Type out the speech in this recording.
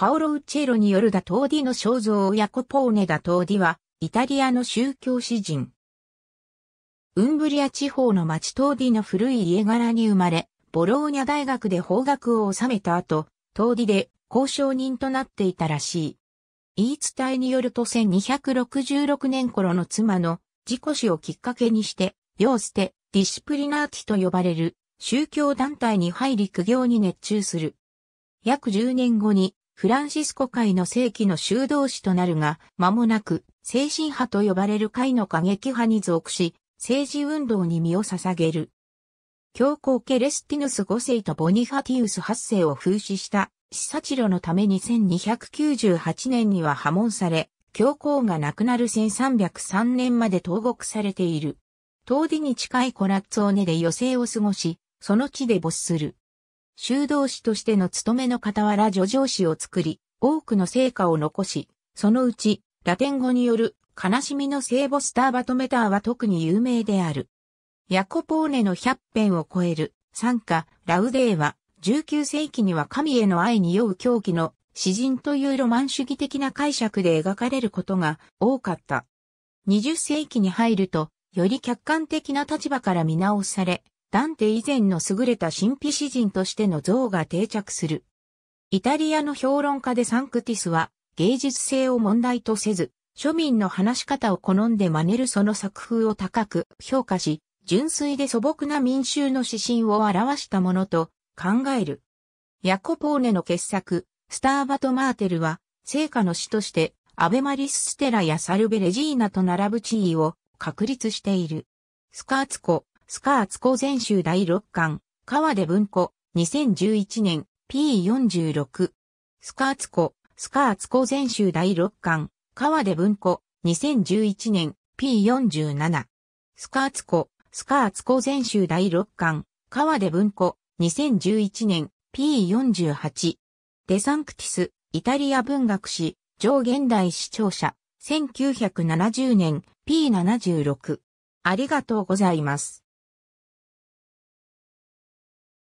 パオロ・ウッチェロによるダトーディの肖像をヤコポーネ・ダトーディは、イタリアの宗教詩人。ウンブリア地方の町トーディの古い家柄に生まれ、ボローニャ大学で法学を収めた後、トーディで交渉人となっていたらしい。言い伝えによると1266年頃の妻の事故死をきっかけにして、要捨て、ディシプリナーティと呼ばれる宗教団体に入り苦行に熱中する。約10年後にフランシスコ会の正規の修道士となるが、間もなく、精神派と呼ばれる会の過激派に属し、政治運動に身を捧げる。教皇ケレスティヌス5世とボニファティウス8世を風刺した死殺路のために1298年には破門され、教皇が亡くなる1303年まで投獄されている。遠出に近いコラッツォーネで余生を過ごし、その地で没する。修道士としての務めの傍ら叙情詩を作り、多くの成果を残し、そのうち、ラテン語による悲しみの聖母スターバトメターは特に有名である。ヤコポーネの100編を超える、参加、ラウデーは、19世紀には神への愛に酔う狂気の詩人というロマン主義的な解釈で描かれることが多かった。20世紀に入ると、より客観的な立場から見直され、ダンテ以前の優れた神秘詩人としての像が定着する。イタリアの評論家でサンクティスは芸術性を問題とせず、庶民の話し方を好んで真似るその作風を高く評価し、純粋で素朴な民衆の指針を表したものと考える。ヤコポーネの傑作、スターバト・マーテルは、聖火の詩として、アベマリス・ステラやサルベレジーナと並ぶ地位を確立している。スカーツコ、スカーツ公全集第6巻、川出文庫、2011年、P46。スカーツコ、スカーツ公全集第6巻、川出文庫、2011年、P47。スカーツコ、スカーツ公全集第6巻、川出文庫、2011年、P48。デサンクティス、イタリア文学史、上現代視聴者、1970年、P76。ありがとうございます。